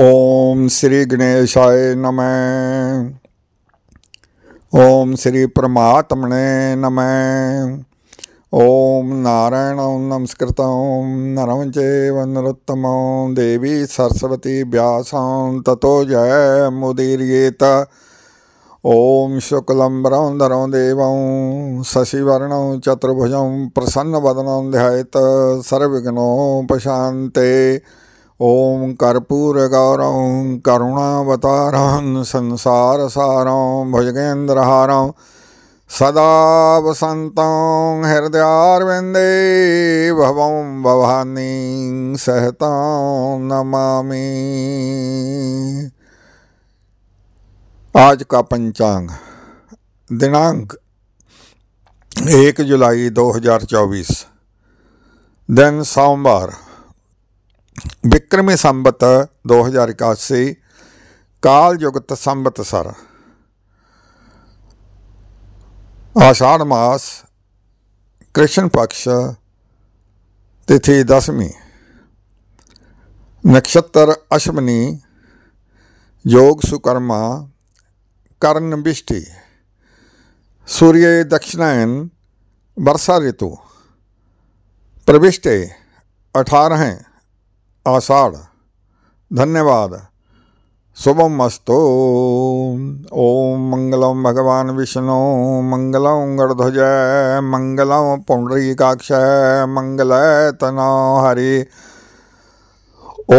ओम श्री गणेशाय नमः ओम श्री परमात्मने नमः ओम नारायणं नमस्कृतं नरं चैव नरोत्तमं देवी सरस्वती व्यासं ततो जयमुदीर्येत ॐ शुक्लं ब्रौन्धरं देवं शशिवर्णं चतुर्भुजं प्रसन्नवदनं ध्यायेत् सर्वविघ्नोपशान्ते कर्पूर ॐ संसार सारों भुजगेंद्र भुजगेन्द्रहारं सदा वसन्तं हृदयार्विन्दे भवं भवानी सहता नमामि आज का पंचांग दिनांक एक जुलाई 2024 दिन सोमवार विक्रमी संबत दो हजार इक्यासी कालयुगत संबत सर आषाढ़ मास कृष्ण पक्ष तिथि दसवीं नक्षत्र अश्विनी योग सुकर्मा कर्ण बिष्टि सूर्य दक्षिणायन वर्षा ऋतु प्रविष्टे अठारह आषाढ़ धन्यवाद शुभम अस्तु ओम मंगलम भगवान विष्णु मंगलम गणध्वज मंगलम पुंडरीकाक्ष मंगल तनो हरि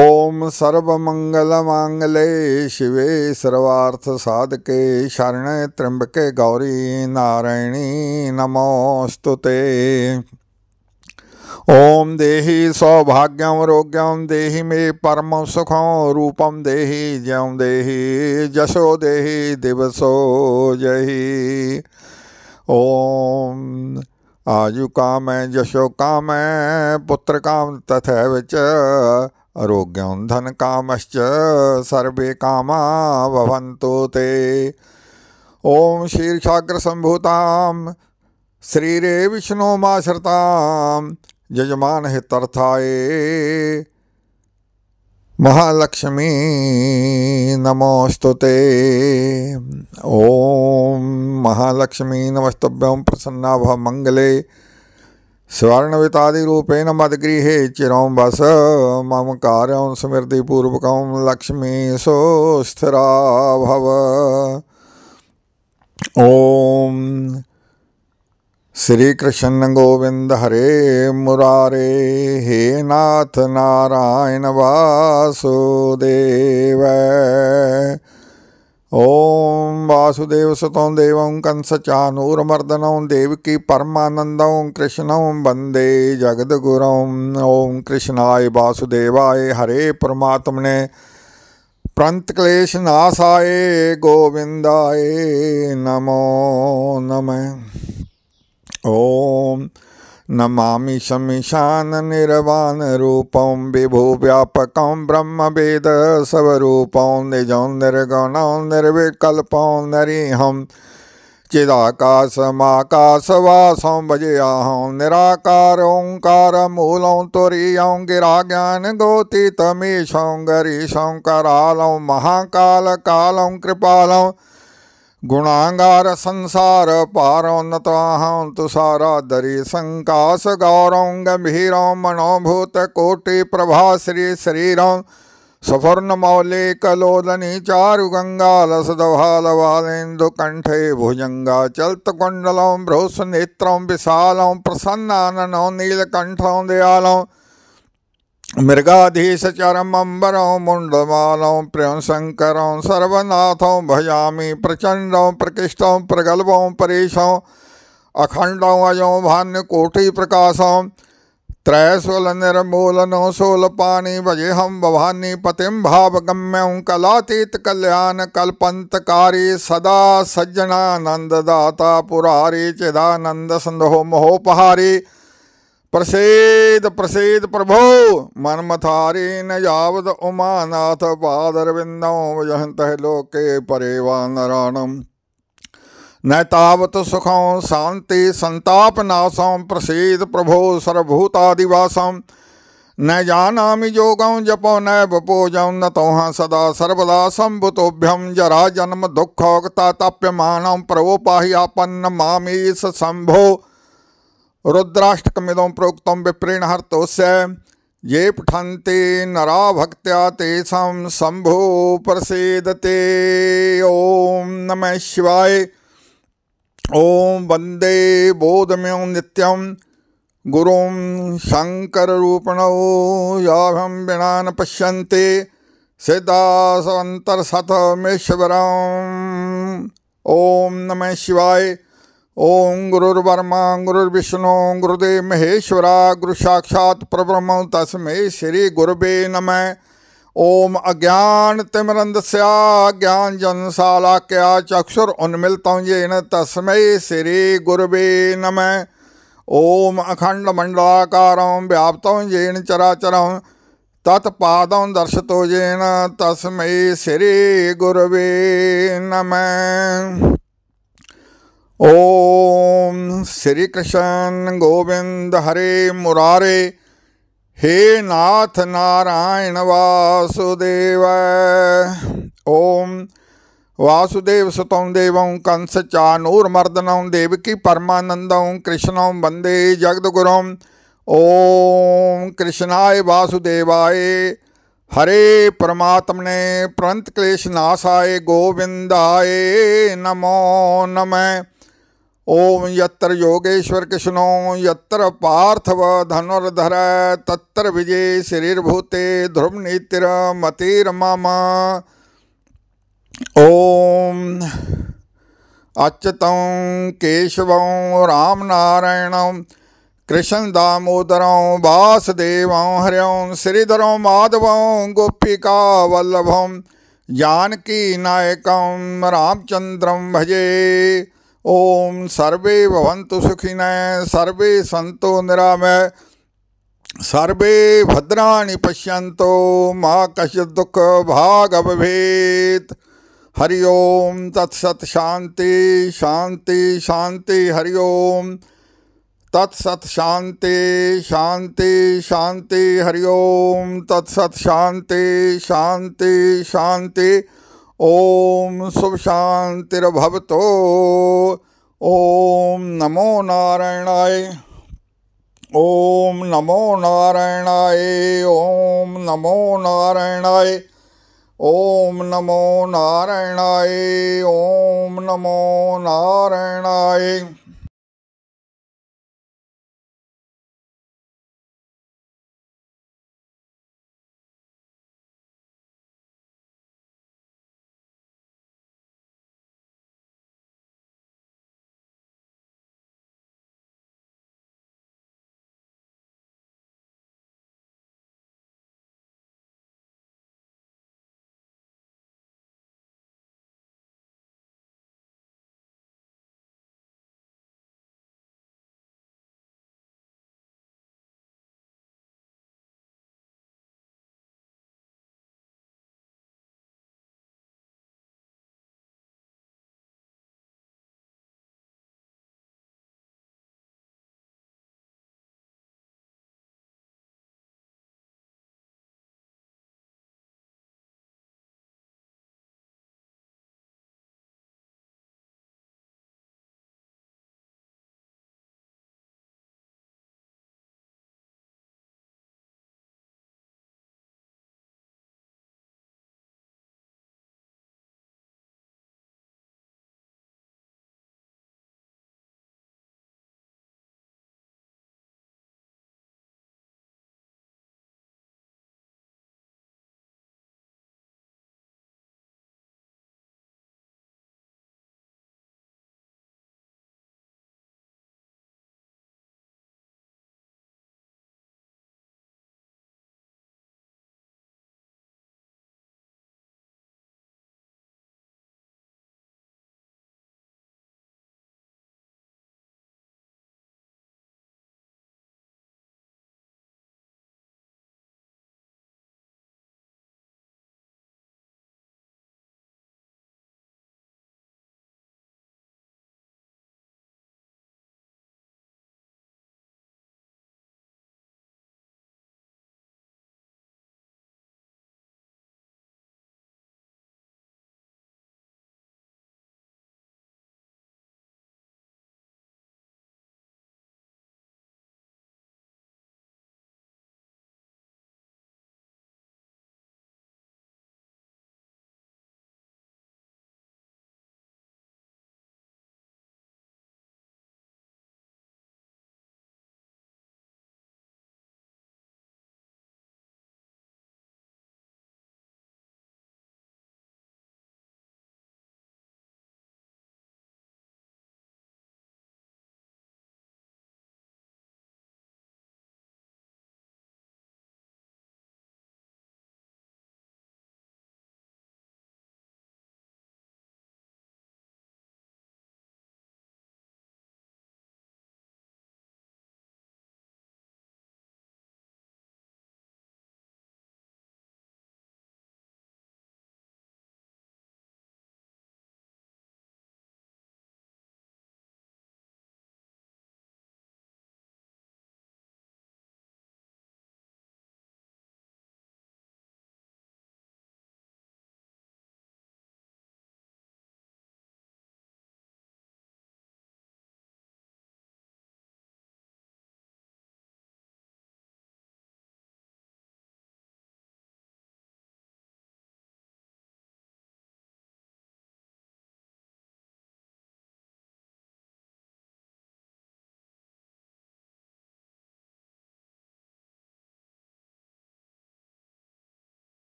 ओम सर्वमंगलमांगले शिवे सर्वार्थ साधके शरण त्र्यंबके गौरी नारायणी नमोस्तुते ओम देहि सौभाग्यम रोग्यम देहि मे परम सुखम रूपम देहि जयम देहि जशो देहि दिवसो जहि ओम आयु काम है जशो काम है पुत्र काम तथा विच आरोग्यम धन कामश्च सर्वे कामा भवन्तु ते ॐ शीर्षाग्रसम्भूतां श्रीरे विष्णुमाश्रितां यजमान है तरथाए महालक्ष्मी नमोस्तुते ओम महालक्ष्मी नमस्तभ्यम प्रसन्ना भ मंगले स्वर्णवितादिरूपेण मद्गृहे चिरं वस मम कार्यं स्मृतिपूर्वकं लक्ष्मी सुस्थिरा भव ॐ श्री कृष्ण गोविंद हरे मुरारे हे नाथ नारायण वासुदेव ओम वासुदेव सुतौं देवं कंस चानूरमर्दनौं देवकी परमानन्दं कृष्ण वंदे जगद्गुरौं ॐ कृष्णाय वासुदेवाय हरे परमात्मने प्रंत क्लेश नाशाय गोविंदाय नमो नमः ॐ नमामि शमिशाननिर्वाणरूपं विभो व्यापकं ब्रह्मवेदस्वरूपं निजं निर्गुणं निर्विकल्पं नरिहं चिदाकाशमाकाशवासं भजेऽहं निराकारोङ्कारमूलं तुरीयं गिराज्ञानगोतितमीशं गरीशं करालं महाकालकालं कृपालौ गुणांगार संसार पारोन्नताहं तुषारादरी सङ्कास गौरं गम्भीरं मनोभूतकोटिप्रभा श्रीशरीरं सफर्णमौलिकलोदनी चारुगङ्गालसदभालवालेन्दुकण्ठे भुजङ्गाचल्तकुण्डलं भ्रूसुनेत्रं विशालं प्रसन्नाननं नीलकण्ठं दयालं मृगाधीश चरमंबरों मुंडमालों प्रियं शंकरों सर्वनाथों भयामी प्रचंडों प्रकृष्टों प्रगल्भों परेशों अखंडों अयों भान्यकोटि प्रकाशों त्रयसुल निर्मूलनों सोलपानी भजे हम भवानी पतिम भावगम्यं कलातीत कल्याण कल्पंतकारी सदा सज्जनानंददाता पुरारी चिदानंद सिंधो मोहोपहारी प्रसेद प्रसेद प्रभो मन्मथारी न यावद उमानाथ पादरविन्दौ जहन्तः लोके परेवानराणम् न तावत् सुखं शान्ति सन्तापनाशं प्रसीद प्रभो सर्वभूतादिवासं न जानामि योगं जपो न वपोजं न तोह सदा सर्वदा सम्भुतोभ्यं जरा जन्म दुःखताप्यमानं प्रवोपाहि आपन्न मामीश शम्भो प्रोक्त प्रोक्तं हर्त ये पठन्ति नरा भक्त्या तेषां शम्भो प्रसीदते ॐ नमः शिवाय ॐ वंदे बोधम्यं नित्यं गुरुं शङ्कररूपणौ याभं विना न पश्यन्ते सिद्धासवन्तर्सतमेश्वरम् ॐ नमः शिवाय ओं गुरुर्वर्मा गुरुर्विष्णु गुरुदेव महेश्वरा गुरु साक्षात परब्रह्म तस्मे श्री गुरुवे नम ओम अज्ञान तिमरंदस्या ज्ञान जनसालाक्या चक्षुर उन्मिलता येन श्री गुरुवे नम ओम अखंड मंडलाकार व्याप्त येन चराचर तत्पाद दर्शत येन तस्मे श्री गुरुवे नम ओम श्री कृष्ण गोविंद हरे मुरारे हे नाथ नारायण वासुदेव ओम वासुदेव सुतम देव कंस चाणूर्मर्दनम देवकी परमानंदों कृष्णम वंदे जगदगुरु ओम कृष्णाय वासुदेवाय हरे परमात्मने प्रंत क्लेश नाशाय गोविंदाए नमो नमः ओम यत्र योगेश्वर कृष्णो यत्र पार्थव धनुर्धर तत्र विजय शरीरभूते ध्रुव नीतिर मतिर मम ओम अच्युत केशव रामनारायण कृष्ण दामोदर वासदेव हरों श्रीधर माधव गोपिका वल्लभम जानकी नायकम रामचंद्रम भजे ओम सर्वे भवन्तु सुखिन सर्वे संतो निरामय सर्वे भद्रा पश्यन्तो मा कश्चित् दुःख भाग भवेत् हरि ओम शांति शांति शांति हरि ओम तत्सत् शांति शांति शांति हरि ओम तत्सत् शांति शांति शांति, शांति ओम शुभ शांतिर्भवतो ओम नमो नारायणाय ओम नमो नारायणाय ओम नमो नारायणाय ओम नमो नारायणाय ओम नमो नारायणाय